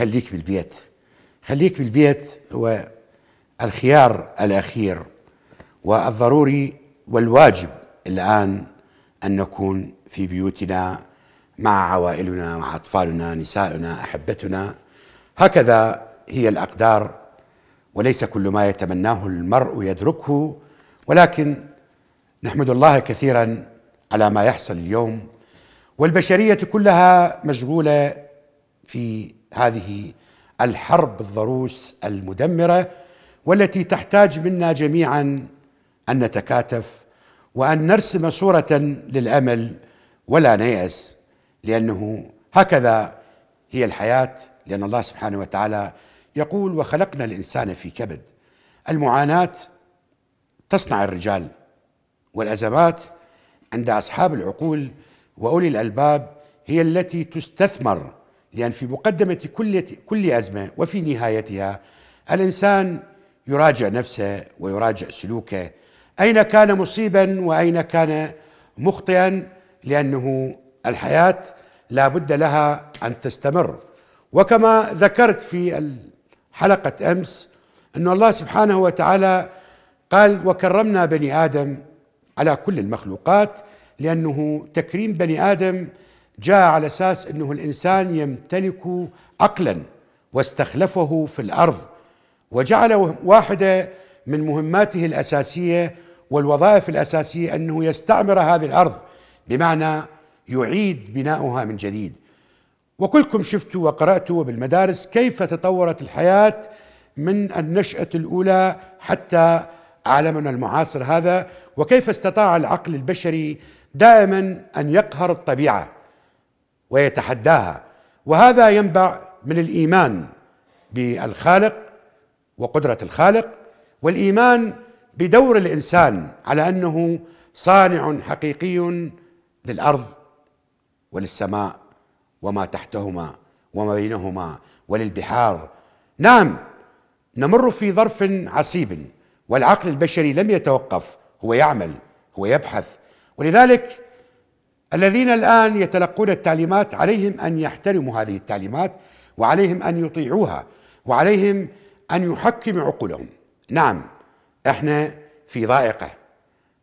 خليك بالبيت خليك بالبيت هو الخيار الاخير والضروري والواجب الان ان نكون في بيوتنا مع عوائلنا مع اطفالنا نسائنا احبتنا هكذا هي الاقدار وليس كل ما يتمناه المرء يدركه ولكن نحمد الله كثيرا على ما يحصل اليوم والبشريه كلها مشغوله في هذه الحرب الضروس المدمره والتي تحتاج منا جميعا ان نتكاتف وان نرسم صوره للامل ولا نيأس لانه هكذا هي الحياه لان الله سبحانه وتعالى يقول وخلقنا الانسان في كبد المعاناه تصنع الرجال والازمات عند اصحاب العقول واولي الالباب هي التي تستثمر لأن في مقدمة كل كل أزمة وفي نهايتها الإنسان يراجع نفسه ويراجع سلوكه أين كان مصيبا وأين كان مخطئا لأنه الحياة لا بد لها أن تستمر وكما ذكرت في حلقة أمس أن الله سبحانه وتعالى قال وكرمنا بني آدم على كل المخلوقات لأنه تكريم بني آدم جاء على اساس انه الانسان يمتلك عقلا واستخلفه في الارض وجعل واحده من مهماته الاساسيه والوظائف الاساسيه انه يستعمر هذه الارض بمعنى يعيد بناؤها من جديد وكلكم شفتوا وقراتوا بالمدارس كيف تطورت الحياه من النشاه الاولى حتى عالمنا المعاصر هذا وكيف استطاع العقل البشري دائما ان يقهر الطبيعه ويتحداها وهذا ينبع من الايمان بالخالق وقدره الخالق والايمان بدور الانسان على انه صانع حقيقي للارض وللسماء وما تحتهما وما بينهما وللبحار نعم نمر في ظرف عصيب والعقل البشري لم يتوقف هو يعمل هو يبحث ولذلك الذين الآن يتلقون التعليمات عليهم أن يحترموا هذه التعليمات وعليهم أن يطيعوها وعليهم أن يحكم عقولهم نعم احنا في ضائقة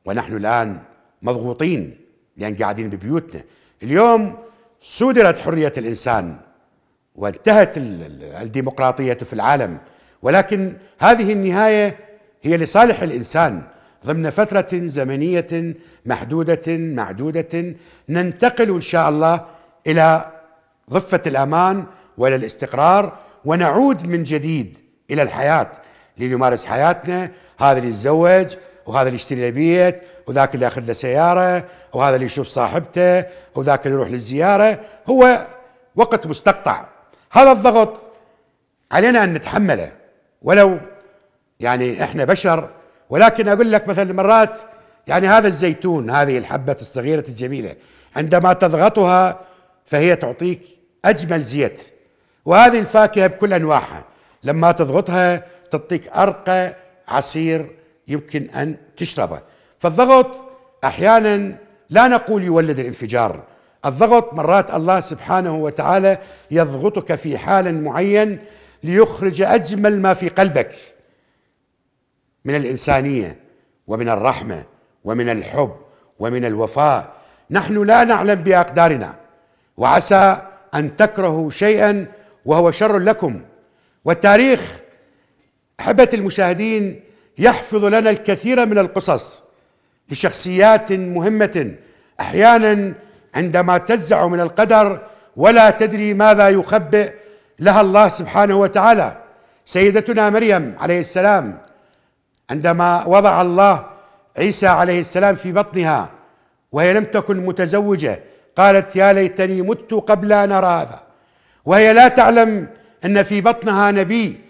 ونحن الآن مضغوطين لأن قاعدين ببيوتنا اليوم سودرت حرية الإنسان وانتهت الديمقراطية في العالم ولكن هذه النهاية هي لصالح الإنسان ضمن فترة زمنية محدودة معدودة ننتقل إن شاء الله إلى ضفة الأمان وإلى الاستقرار ونعود من جديد إلى الحياة لنمارس حياتنا هذا اللي يتزوج وهذا اللي يشتري له بيت وذاك اللي ياخذ له سياره وهذا اللي يشوف صاحبته وذاك اللي يروح للزياره هو وقت مستقطع هذا الضغط علينا ان نتحمله ولو يعني احنا بشر ولكن اقول لك مثلا مرات يعني هذا الزيتون هذه الحبه الصغيره الجميله عندما تضغطها فهي تعطيك اجمل زيت وهذه الفاكهه بكل انواعها لما تضغطها تعطيك ارقى عصير يمكن ان تشربه فالضغط احيانا لا نقول يولد الانفجار الضغط مرات الله سبحانه وتعالى يضغطك في حال معين ليخرج اجمل ما في قلبك من الانسانيه ومن الرحمه ومن الحب ومن الوفاء نحن لا نعلم باقدارنا وعسى ان تكرهوا شيئا وهو شر لكم والتاريخ احبه المشاهدين يحفظ لنا الكثير من القصص لشخصيات مهمه احيانا عندما تجزع من القدر ولا تدري ماذا يخبئ لها الله سبحانه وتعالى سيدتنا مريم عليه السلام عندما وضع الله عيسى عليه السلام في بطنها وهي لم تكن متزوجه قالت يا ليتني مت قبل ان ارى هذا وهي لا تعلم ان في بطنها نبي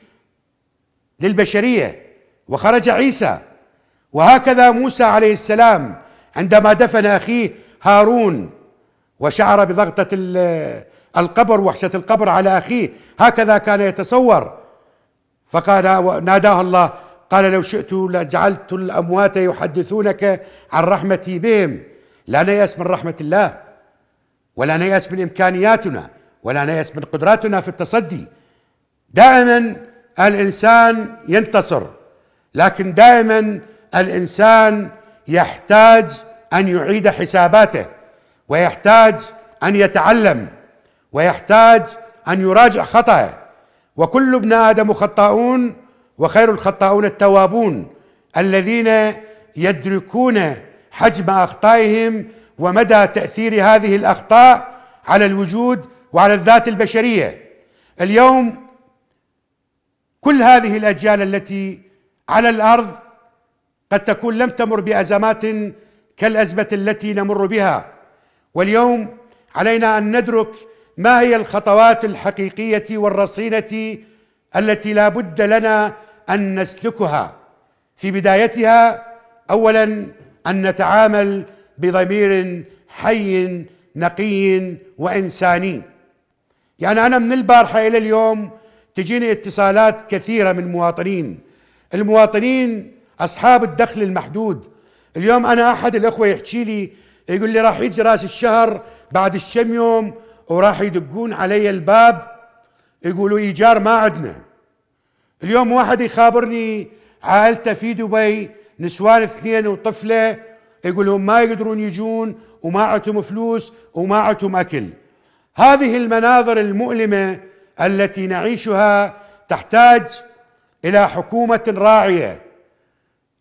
للبشريه وخرج عيسى وهكذا موسى عليه السلام عندما دفن اخيه هارون وشعر بضغطه القبر وحشه القبر على اخيه هكذا كان يتصور فقال ناداه الله قال لو شئت لجعلت الأموات يحدثونك عن رحمتي بهم لا نيأس من رحمة الله ولا نيأس من إمكانياتنا ولا نيأس من قدراتنا في التصدي دائما الإنسان ينتصر لكن دائما الإنسان يحتاج أن يعيد حساباته ويحتاج أن يتعلم ويحتاج أن يراجع خطأه وكل ابن آدم خطاؤون وخير الخطاؤون التوابون الذين يدركون حجم اخطائهم ومدى تاثير هذه الاخطاء على الوجود وعلى الذات البشريه اليوم كل هذه الاجيال التي على الارض قد تكون لم تمر بازمات كالازمه التي نمر بها واليوم علينا ان ندرك ما هي الخطوات الحقيقيه والرصينه التي لا بد لنا ان نسلكها في بدايتها اولا ان نتعامل بضمير حي نقي وانساني يعني انا من البارحه الى اليوم تجيني اتصالات كثيره من مواطنين المواطنين اصحاب الدخل المحدود اليوم انا احد الاخوه يحكي لي يقول لي راح يجي راس الشهر بعد الشم يوم وراح يدقون علي الباب يقولوا ايجار ما عندنا اليوم واحد يخابرني عائلته في دبي نسوان اثنين وطفله يقول لهم ما يقدرون يجون وما عندهم فلوس وما عندهم اكل. هذه المناظر المؤلمه التي نعيشها تحتاج الى حكومه راعيه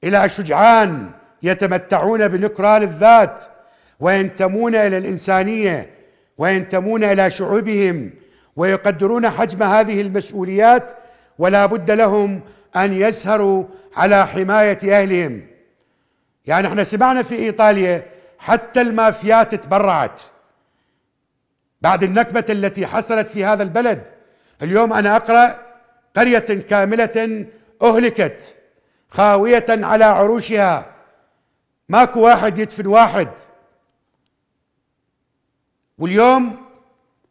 الى شجعان يتمتعون بنكران الذات وينتمون الى الانسانيه وينتمون الى شعوبهم ويقدرون حجم هذه المسؤوليات ولا بد لهم ان يسهروا على حمايه اهلهم يعني احنا سمعنا في ايطاليا حتى المافيات تبرعت بعد النكبه التي حصلت في هذا البلد اليوم انا اقرا قريه كامله اهلكت خاويه على عروشها ماكو واحد يدفن واحد واليوم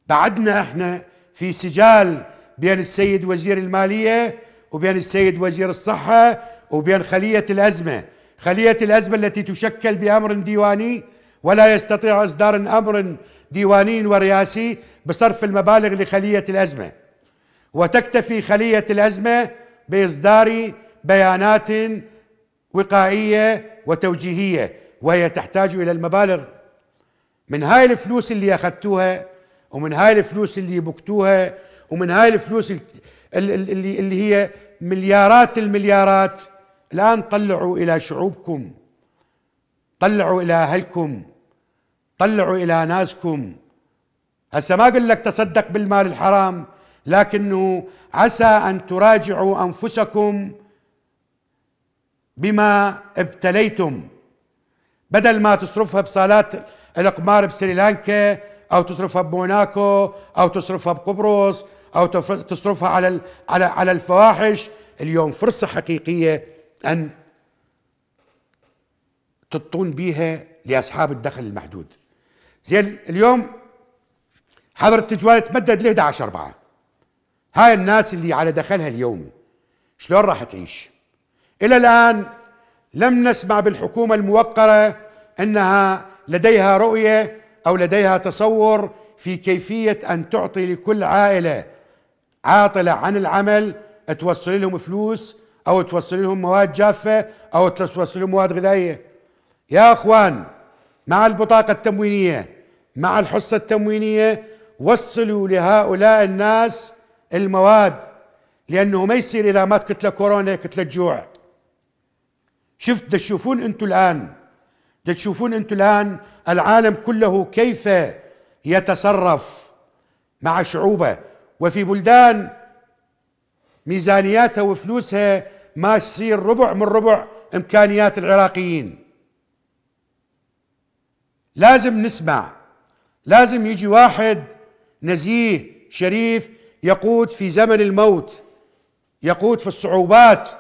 بعدنا احنا في سجال بين السيد وزير الماليه وبين السيد وزير الصحه وبين خليه الازمه، خليه الازمه التي تشكل بامر ديواني ولا يستطيع اصدار امر ديواني ورئاسي بصرف المبالغ لخليه الازمه. وتكتفي خليه الازمه باصدار بيانات وقائيه وتوجيهيه وهي تحتاج الى المبالغ من هاي الفلوس اللي اخذتوها ومن هاي الفلوس اللي بكتوها ومن هاي الفلوس اللي اللي هي مليارات المليارات الان طلعوا الى شعوبكم طلعوا الى اهلكم طلعوا الى ناسكم هسه ما اقول لك تصدق بالمال الحرام لكنه عسى ان تراجعوا انفسكم بما ابتليتم بدل ما تصرفها بصالات الاقمار بسريلانكا او تصرفها بموناكو او تصرفها بقبرص او تصرفها على على على الفواحش اليوم فرصه حقيقيه ان تطون بيها لاصحاب الدخل المحدود زين اليوم حظر التجوال تمدد ل 11 4 هاي الناس اللي على دخلها اليومي شلون راح تعيش الى الان لم نسمع بالحكومه الموقره انها لديها رؤيه او لديها تصور في كيفيه ان تعطي لكل عائله عاطله عن العمل توصل لهم فلوس او توصل لهم مواد جافه او توصل لهم مواد غذائيه يا اخوان مع البطاقه التموينيه مع الحصه التموينيه وصلوا لهؤلاء الناس المواد لانه ما يصير اذا مات كتله كورونا كتله جوع شفت تشوفون انتم الان تشوفون انتم الان العالم كله كيف يتصرف مع شعوبه وفي بلدان ميزانياتها وفلوسها ما تصير ربع من ربع امكانيات العراقيين لازم نسمع لازم يجي واحد نزيه شريف يقود في زمن الموت يقود في الصعوبات